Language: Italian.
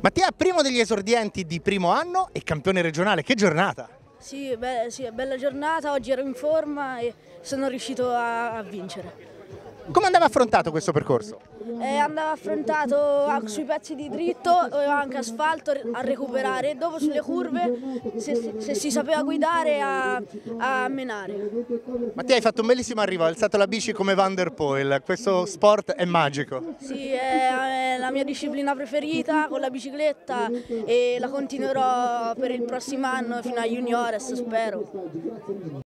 Mattia, primo degli esordienti di primo anno e campione regionale, che giornata! Sì, beh, sì bella giornata, oggi ero in forma e sono riuscito a, a vincere. Come andava affrontato questo percorso? Eh, andava affrontato ah, sui pezzi di dritto, e anche asfalto a recuperare, dopo sulle curve, se, se si sapeva guidare, a, a, menare. Ma hai fatto un bellissimo arrivo, hai alzato la bici come Van der Poel, questo sport è magico. Sì, è, è la mia disciplina preferita con la bicicletta e la continuerò per il prossimo anno fino a juniores, spero.